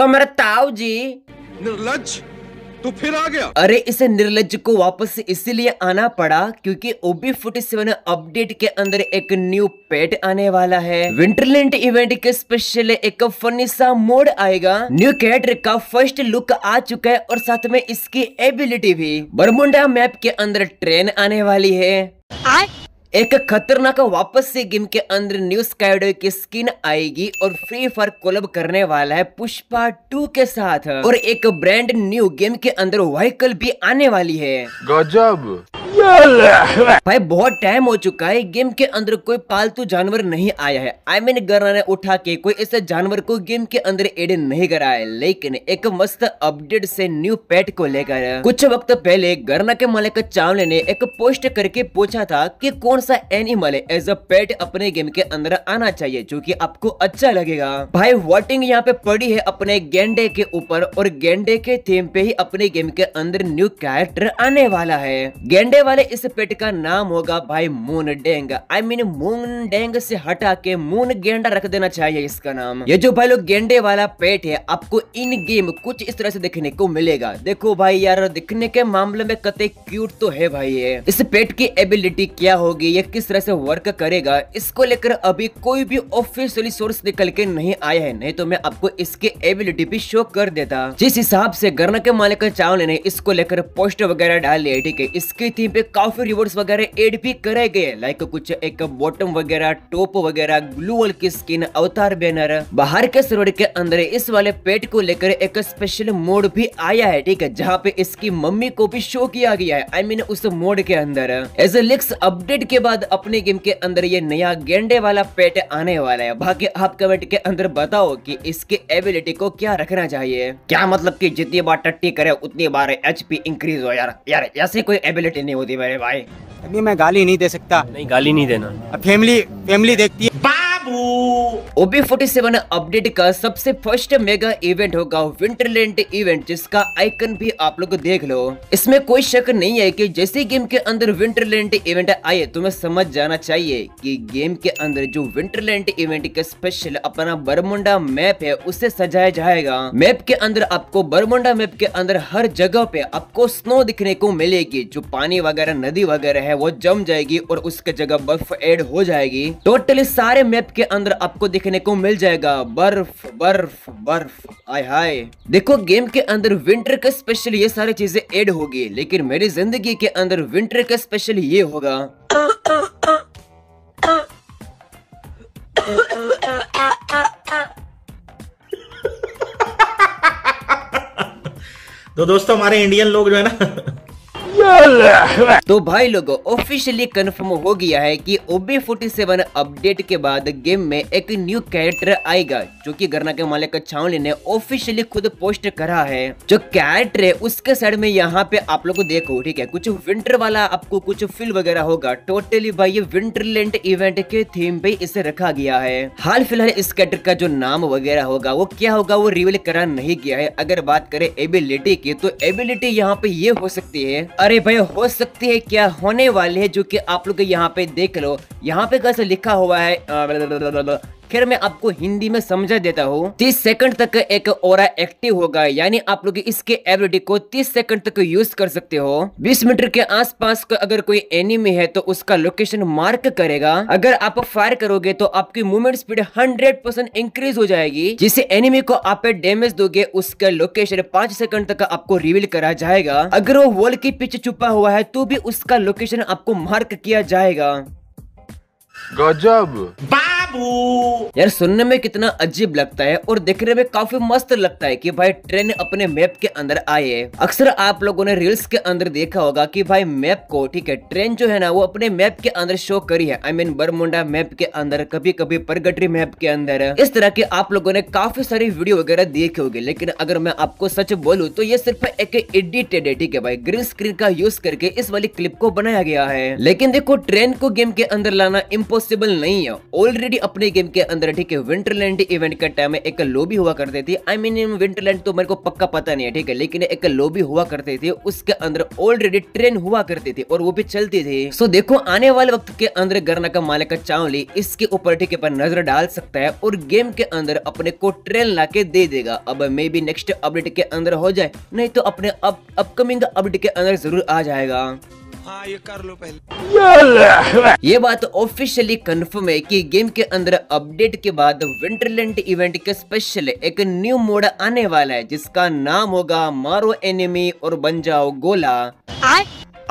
तो मेरे ताऊ जी निर्लज तो फिर आ गया अरे इसे निर्लज को वापस इसीलिए आना पड़ा क्योंकि ओबी फोर्टी सेवन अपडेट के अंदर एक न्यू पेट आने वाला है विंटरलैंड इवेंट के स्पेशल एक फनी सा मोड आएगा न्यू कैटर का फर्स्ट लुक आ चुका है और साथ में इसकी एबिलिटी भी बरमुंडा मैप के अंदर ट्रेन आने वाली है I एक खतरनाक वापस से गेम के अंदर न्यू स्काइडो की स्किन आएगी और फ्री फायर कोलब करने वाला है पुष्पा टू के साथ और एक ब्रांड न्यू गेम के अंदर व्हीकल भी आने वाली है गजब भाई बहुत टाइम हो चुका है गेम के अंदर कोई पालतू जानवर नहीं आया है आई मीन mean, ने उठा के कोई ऐसे जानवर को गेम के अंदर एड नहीं करा है लेकिन एक मस्त अपडेट से न्यू पेट को लेकर कुछ वक्त पहले गरना के मालिक चावले ने एक पोस्ट करके पूछा था कि कौन सा एनिमल एज अ पेट अपने गेम के अंदर आना चाहिए जो की आपको अच्छा लगेगा भाई वोटिंग यहाँ पे पड़ी है अपने गेंडे के ऊपर और गेंडे के थीम पे ही अपने गेम के अंदर न्यू कैरेक्टर आने वाला है गेंडे वाले इस पेट का नाम होगा भाई मून डेंग आई मीन मून डेंग से हटा के मून गेंडा रख देना चाहिए इसका नाम ये जो भाई लोग गेंडे वाला पेट है आपको इन गेम कुछ इस तरह से देखने को मिलेगा देखो भाई यार दिखने के मामले में कते क्यूट तो है भाई ये इस पेट की एबिलिटी क्या होगी ये किस तरह से वर्क करेगा इसको लेकर अभी कोई भी ऑफिशियली सोर्स निकल के नहीं आया है नहीं तो मैं आपको इसके एबिलिटी भी शो कर देता जिस हिसाब से गर्ना के मालिक चावल ने इसको लेकर पोस्टर वगैरह डाल लिया ठीक है इसकी थी स्क्रीन पे काफी रिवॉर्ड्स वगैरह एड भी करे गए लाइक कुछ एक बॉटम वगैरह टॉप वगैरह ग्लू वाल की स्किन अवतार बैनर बाहर के सरोड के अंदर इस वाले पेट को लेकर एक स्पेशल मोड भी आया है ठीक है जहाँ पे इसकी मम्मी को भी शो किया गया है आई I मीन mean, उस मोड के अंदर एज लिक्स अपडेट के बाद अपने गेम के अंदर ये नया गेंडे वाला पेट आने वाला है बाकी आप कमेंट के अंदर बताओ की इसके एबिलिटी को क्या रखना चाहिए क्या मतलब की जितनी बार टट्टी करे उतनी बार एच इंक्रीज हो यार यार ऐसी कोई एबिलिटी नहीं होती मेरे भाई अभी मैं गाली नहीं दे सकता नहीं गाली नहीं देना फैमिली फैमिली देखती है अपडेट का सबसे फर्स्ट मेगा इवेंट होगा विंटरलैंड इवेंट जिसका आइकन भी आप लोग देख लो इसमें कोई शक नहीं है कि जैसे गेम के अंदर विंटरलैंड इवेंट आए तुम्हें समझ जाना चाहिए कि गेम के अंदर जो विंटरलैंड इवेंट का स्पेशल अपना बरमुंडा मैप है उसे सजाया जाएगा मैप के अंदर आपको बरमुंडा मैप के अंदर हर जगह पे आपको स्नो दिखने को मिलेगी जो पानी वगैरह नदी वगैरह है वो जम जाएगी और उसके जगह बर्फ एड हो जाएगी टोटली सारे मैप के अंदर आपको देखने को मिल जाएगा बर्फ बर्फ बर्फ आय हाय देखो गेम के अंदर विंटर का स्पेशल ये सारी चीजें एड होगी लेकिन मेरी जिंदगी के अंदर विंटर का स्पेशल ये होगा तो दोस्तों हमारे इंडियन लोग जो है ना तो भाई लोगों ऑफिशियली कंफर्म हो गया है कि ओबे 47 अपडेट के बाद गेम में एक न्यू कैरेक्टर आएगा जो कि गरना के मालिक छावली ने ऑफिशियली खुद पोस्ट करा है जो कैरेक्टर है उसके साइड में यहाँ पे आप लोग को देखो ठीक है कुछ विंटर वाला आपको कुछ फील वगैरह होगा टोटली भाई ये विंटरलैंड इवेंट के थीम पे इसे रखा गया है हाल फिलहाल इस कैरेक्टर का जो नाम वगैरह होगा वो क्या होगा वो रिवील करा नहीं गया है अगर बात करे एबिलिटी की तो एबिलिटी यहाँ पे ये हो सकती है अरे भाई भाई हो सकती है क्या होने वाली है जो कि आप लोग यहाँ पे देख लो यहाँ पे कैसे लिखा हुआ है खैर मैं आपको हिंदी में समझा देता हूँ तीस सेकंड तक एक और एक्टिव होगा यानी आप लोग इसके एबिलिटी को तीस सेकंड तक यूज कर सकते हो बीस मीटर के पास को अगर कोई एनिमी है तो उसका लोकेशन मार्क करेगा अगर आप फायर करोगे तो आपकी movement speed hundred percent increase हो जाएगी जिसे एनिमी को आप डेमेज दोगे उसका लोकेशन पांच सेकंड तक आपको रिविल करा जाएगा अगर वो वॉल के पीछे छुपा हुआ है तो भी उसका लोकेशन आपको मार्क किया जाएगा गजब यार सुनने में कितना अजीब लगता है और देखने में काफी मस्त लगता है कि भाई ट्रेन अपने मैप के अंदर आई है अक्सर आप लोगों ने रील्स के अंदर देखा होगा कि भाई मैप को ठीक है ट्रेन जो है ना वो अपने मैप के अंदर शो करी है I I mean mean, Bermuda map के अंदर कभी कभी परगटरी मैप के अंदर इस तरह के आप लोगों ने काफी सारी वीडियो वगैरह देखी होगी लेकिन अगर मैं आपको सच बोलूँ तो ये सिर्फ एक एडिटेड है ठीक है भाई ग्रीन स्क्रीन का यूज करके इस वाली क्लिप को बनाया गया है लेकिन देखो ट्रेन को गेम के अंदर लाना इम्पोसिबल नहीं है ऑलरेडी अपने गेम के अंदर ठीक है विंटरलैंड इवेंट के टाइम में एक लोबी हुआ करती थी आई मीन विंटरलैंड तो मेरे को पक्का पता नहीं है ठीक है लेकिन एक लोबी हुआ करती थी उसके अंदर ऑलरेडी ट्रेन हुआ करती थी और वो भी चलती थी सो देखो आने वाले वक्त के अंदर गरना का मालिक चावली इसके ऊपर ठीक है नजर डाल सकता है और गेम के अंदर अपने को ट्रेन ला के दे देगा अब मे बी नेक्स्ट अपडेट के अंदर हो जाए नहीं तो अपने अपकमिंग अपडेट के अंदर जरूर आ जाएगा हाँ ये कर लो पहले ये बात ऑफिशियली कंफर्म है कि गेम के अंदर अपडेट के बाद विंटरलैंड इवेंट के स्पेशल एक न्यू मोड आने वाला है जिसका नाम होगा मारो एनिमी और बन जाओ गोला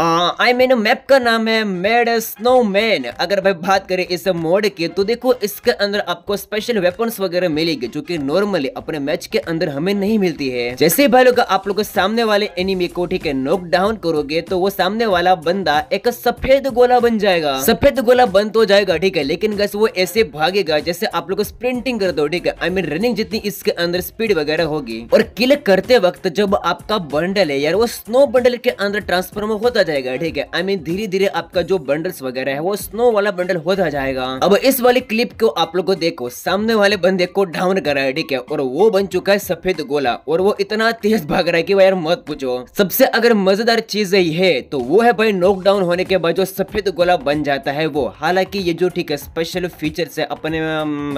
आई मीन मैप का नाम है मेड स्नोमैन अगर भाई बात करें इस मोड की तो देखो इसके अंदर आपको स्पेशल वेपन्स वगैरह मिलेगी जो कि नॉर्मली अपने मैच के अंदर हमें नहीं मिलती है जैसे भाई लोग आप लोग सामने वाले एनिमी को ठीक है नोक डाउन करोगे तो वो सामने वाला बंदा एक सफेद गोला बन जाएगा सफेद गोला बन तो जाएगा ठीक है लेकिन गैस वो ऐसे भागेगा जैसे आप लोग स्प्रिंटिंग कर दो ठीक है आई मीन रनिंग जितनी इसके अंदर स्पीड वगैरह होगी और किल करते वक्त जब आपका बंडल है यार वो स्नो बंडल के अंदर ट्रांसफॉर्म होता जाएगा ठीक है आई मीन धीरे धीरे आपका जो बंडल्स वगैरह है वो स्नो वाला बंडल होता जाएगा अब इस वाली क्लिप को आप लोग को देखो सामने वाले बंदे को डाउन करा है ठीक है और वो बन चुका है सफेद गोला और वो इतना तेज भाग रहा है की यार मत पूछो सबसे अगर मजेदार चीज है तो वो है भाई नॉकडाउन होने के बाद जो सफेद गोला बन जाता है वो हालांकि ये जो ठीक है स्पेशल फीचर है अपने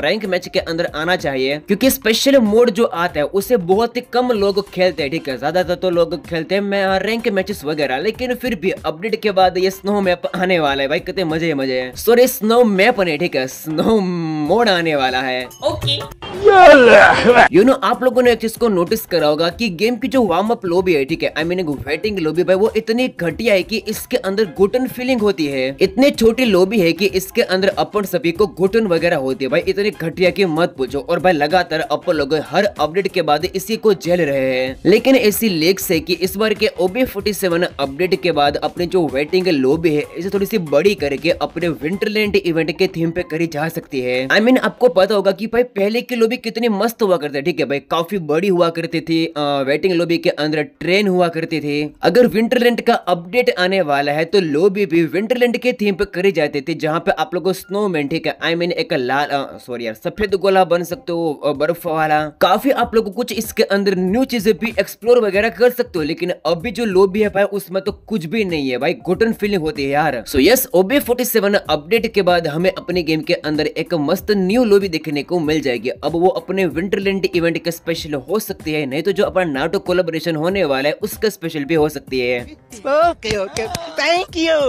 रैंक मैच के अंदर आना चाहिए क्योंकि स्पेशल मोड जो आता है उसे बहुत ही कम लोग खेलते हैं ठीक है ज्यादातर तो लोग खेलते हैं मैं रैंक मैचेस वगैरह लेकिन फिर भी अपडेट के बाद ये स्नो मैप आने वाला है भाई कितने मजे है मजे है सॉरी स्नो मैप नहीं ठीक है स्नो मोड आने वाला है ओके यू नो आप लोगों ने एक चीज को नोटिस करा होगा कि गेम की जो वार्म अप लोबी है ठीक है आई मीन वेटिंग लोबी भाई वो इतनी घटिया है कि इसके अंदर घुटन फीलिंग होती है इतनी छोटी लोबी है कि इसके अंदर अपन सभी को घुटन वगैरह होती है भाई इतनी घटिया की मत पूछो और भाई लगातार अपन लोग हर अपडेट के बाद इसी को झेल रहे हैं लेकिन ऐसी लेक्स है की इस बार के ओबी अपडेट के बाद बाद अपने जो वेटिंग लोबी है इसे थोड़ी सी बड़ी करके अपने विंटरलैंड इवेंट के थीम पे करी जा सकती है आई I मीन mean, आपको पता होगा की भाई पहले की लोबी कितनी मस्त हुआ करते ठीक है भाई काफी बड़ी हुआ करती थी वेटिंग लोबी के अंदर ट्रेन हुआ करती थी अगर विंटरलैंड का अपडेट आने वाला है तो लोबी भी विंटरलैंड के थीम पे करी जाती थी जहाँ पे आप लोगों स्नोमैन ठीक है आई I मीन mean, एक लाल सॉरी यार सफेद गोला बन सकते हो बर्फ वाला काफी आप लोग कुछ इसके अंदर न्यू चीजें भी एक्सप्लोर वगैरह कर सकते हो लेकिन अभी जो लोबी है भाई उसमें तो कुछ भी नहीं है भाई घुटन फीलिंग होती है यार सो यस ओबे 47 अपडेट के बाद हमें अपने गेम के अंदर एक मस्त न्यू लोबी देखने को मिल जाएगी अब वो अपने विंटरलैंड इवेंट के स्पेशल हो सकती है नहीं तो जो अपना नाटो कोलेबोरेशन होने वाला है उसका स्पेशल भी हो सकती है okay okay thank you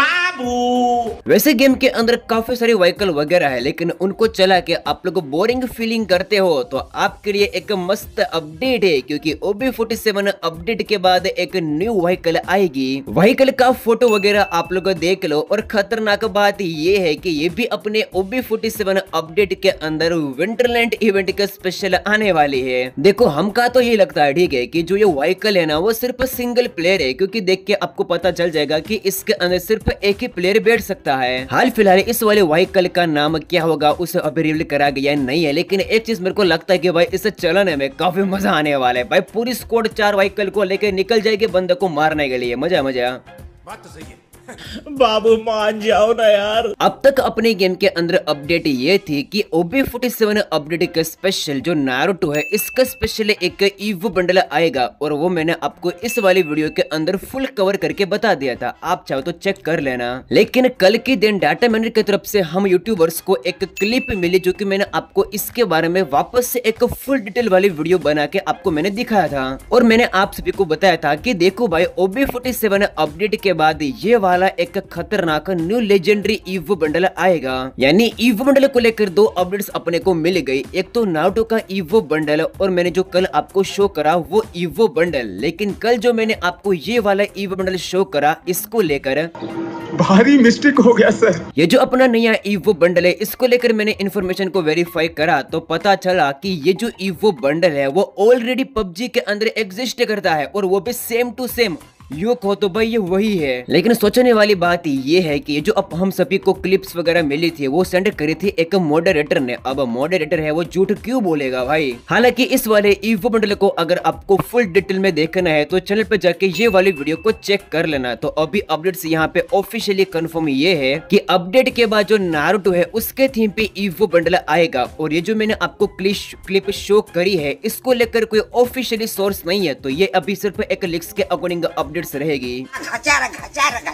bye वैसे गेम के अंदर काफी सारे व्हीकल वगैरह है लेकिन उनको चला के आप लोग बोरिंग फीलिंग करते हो तो आपके लिए एक मस्त अपडेट है क्योंकि ओबी फोर्टी सेवन अपडेट के बाद एक न्यू व्हीकल आएगी व्हीकल का फोटो वगैरह आप लोग देख लो और खतरनाक बात ये है की ये भी अपने ओबी फोर्टी सेवन अपडेट के अंदर विंटरलैंड इवेंट का स्पेशल आने वाली है देखो हमका तो ये लगता है ठीक है की जो ये व्हीकल है ना वो सिर्फ सिंगल प्लेयर है क्योंकि देख के आपको पता चल जाएगा की इसके अंदर सिर्फ एक कि प्लेयर बैठ सकता है हाल फिलहाल इस वाले व्हीकल का नाम क्या होगा उसे अभी रिवील करा गया नहीं है लेकिन एक चीज मेरे को लगता है की भाई इसे चलाने में काफी मजा आने वाला है भाई पूरी स्कोड चार व्हीकल को लेकर निकल जाएगी बंदे को मारने के लिए मजा मजा बात तो सही है बाबू मान जाओ ना यार अब तक अपने गेम के अंदर अपडेट ये थी कि ओबी फोर्टी सेवन अपडेट का स्पेशल जो नारोटो है इसका स्पेशल एक ईवो बंडल आएगा और वो मैंने आपको इस वाली वीडियो के अंदर फुल कवर करके बता दिया था आप चाहो तो चेक कर लेना लेकिन कल के दिन डाटा मैनर की तरफ से हम यूट्यूबर्स को एक क्लिप मिली जो की मैंने आपको इसके बारे में वापस से एक फुल डिटेल वाली वीडियो बना के आपको मैंने दिखाया था और मैंने आप सभी को बताया था की देखो भाई ओबी फोर्टी अपडेट के बाद ये वाला वाला एक खतरनाक न्यू लेजेंडरी ईव बंडल आएगा यानी ईव बंडल को लेकर दो अपडेट्स अपने को मिल गई एक तो नाटो का ईवो बंडल और मैंने जो कल आपको शो करा वो ईवो बंडल लेकिन कल जो मैंने आपको ये वाला ईव बंडल शो करा इसको लेकर भारी मिस्टेक हो गया सर ये जो अपना नया ईवो बंडल है इसको लेकर मैंने इन्फॉर्मेशन को वेरीफाई करा तो पता चला कि ये जो ईवो बंडल है वो ऑलरेडी पबजी के अंदर एग्जिस्ट करता है और वो भी सेम टू सेम यो कहो तो भाई ये वही है लेकिन सोचने वाली बात ये है कि जो अब हम सभी को क्लिप्स वगैरह मिली थी वो सेंड करी थी एक मॉडरेटर ने अब मॉडरेटर है वो झूठ क्यों बोलेगा भाई हालांकि इस वाले इवो बंडल को अगर आपको फुल डिटेल में देखना है तो चैनल पर जाके ये वाली वीडियो को चेक कर लेना तो अभी अपडेट यहाँ पे ऑफिशियली कन्फर्म ये है की अपडेट के बाद जो नारूटो है उसके थीम पे इवो बंडल आएगा और ये जो मैंने आपको क्लिप शो करी है इसको लेकर कोई ऑफिशियली सोर्स नहीं है तो ये अभी सिर्फ एक लिख्स के अकॉर्डिंग अपडेट अपडेट्स रहेगी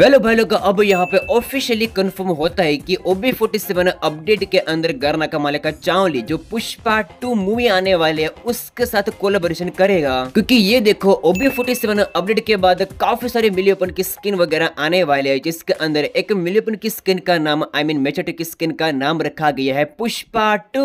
वेलो भाई लोग अब यहाँ पे ऑफिशियली कंफर्म होता है कि ओबी फोर्टी सेवन अपडेट के अंदर गरना का मालिका चावली जो पुष्पा टू मूवी आने वाले है उसके साथ कोलेबोरेशन करेगा क्योंकि ये देखो ओबी फोर्टी सेवन अपडेट के बाद काफी सारे मिलियोपन की स्किन वगैरह आने वाले है जिसके अंदर एक मिलियोपन की स्किन का नाम आई मीन मेचोटो की स्किन का नाम रखा गया है पुष्पा टू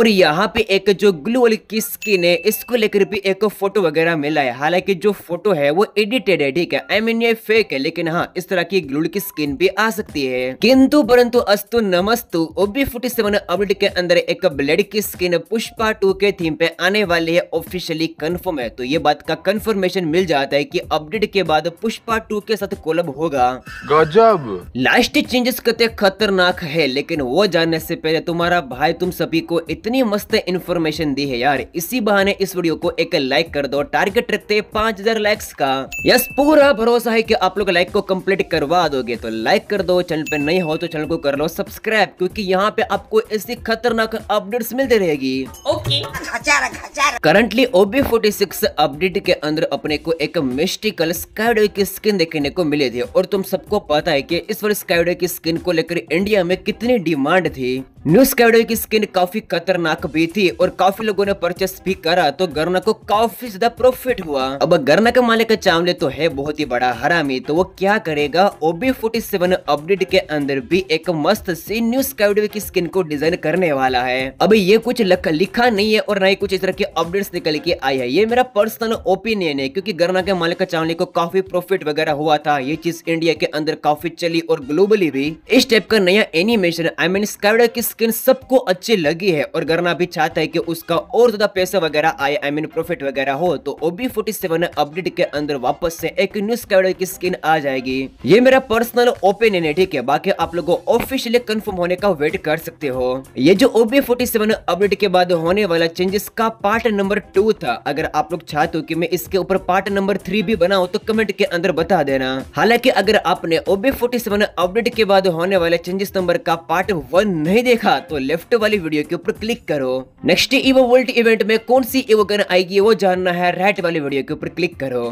और यहाँ पे एक जो ग्लू वाली की स्किन है इसको लेकर भी एक फोटो वगैरह मिला है हालांकि कि जो फोटो है वो एडिटेड है ठीक है आई मीन ये फेक है लेकिन हाँ इस तरह की ग्लूड की स्किन भी आ सकती है किंतु परंतु अस्तु नमस्तु ओबी फोर्टी सेवन अपडेट के अंदर एक ब्लेड की स्किन पुष्पा टू के थीम पे आने वाली है ऑफिशियली कन्फर्म है तो ये बात का कन्फर्मेशन मिल जाता है की अपडेट के बाद पुष्पा टू के साथ कोलब होगा गजब लास्ट चेंजेस कते खतरनाक है लेकिन वो जानने से पहले तुम्हारा भाई तुम सभी को इतनी मस्त इन्फॉर्मेशन दी है यार इसी बहाने इस वीडियो को एक लाइक कर दो टारगेट रखते पांच हजार लाइक्स का यस पूरा भरोसा है कि आप लोग लाइक को कंप्लीट करवा दोगे तो लाइक कर दो चैनल पे नहीं हो तो चैनल को कर लो सब्सक्राइब क्योंकि यहाँ पे आपको ऐसी खतरनाक अपडेट्स मिलते रहेगी okay currently OB forty six update के अंदर अपने को एक मिस्टिकल स्काइडो की स्किन देखने को मिली थी और तुम सबको पता है की इस वर्ष स्काइडो की स्किन को लेकर इंडिया में कितनी डिमांड थी न्यू स्का की स्किन काफी खतरनाक भी थी और काफी लोगों ने परचेस भी करा तो गर्ना को काफी ज्यादा प्रॉफिट हुआ अब घर का मालिक चावले तो है बहुत ही बड़ा हरामी तो वो क्या करेगा ओबी फोर्टी सेवन अपडेट के अंदर भी एक मस्त सी न्यू स्काईडवे की स्किन को डिजाइन करने वाला है अभी ये कुछ लख, लिखा नहीं है और न ही कुछ इस तरह की अपडेट निकल के आई है ये मेरा पर्सनल ओपिनियन है क्यूँकी गरना के मालिक चावले को काफी प्रॉफिट वगैरह हुआ था ये चीज इंडिया के अंदर काफी चली और ग्लोबली भी इस टाइप का नया एनिमेशन आई मीन स्काईडवे की स्किन सबको अच्छी लगी है और गरना भी चाहता है की उसका और ज्यादा पैसा वगैरह आए आई मीन प्रॉफिट वगैरह हो तो ओबी फोर्टी सेवन अपडेट के अंदर वापस से एक न्यू स्कैडो की स्किन आ जाएगी ये मेरा पर्सनल ओपिनियन है ठीक है बाकी आप लोगों ऑफिशियली कंफर्म होने का वेट कर सकते हो ये जो ओबी फोर्टी सेवन अपडेट के बाद होने वाला चेंजेस का पार्ट नंबर टू था अगर आप लोग चाहते हो की मैं इसके ऊपर पार्ट नंबर थ्री भी बनाऊ तो कमेंट के अंदर बता देना हालांकि अगर आपने ओबी फोर्टी सेवन अपडेट के बाद होने वाले चेंजेस नंबर का पार्ट वन नहीं देखा तो लेफ्ट वाली वीडियो के ऊपर क्लिक करो नेक्स्ट इवो वर्ल्ड इवेंट में कौन सी इवो गन आएगी वो जानना है राइट वाली वीडियो के ऊपर क्लिक करो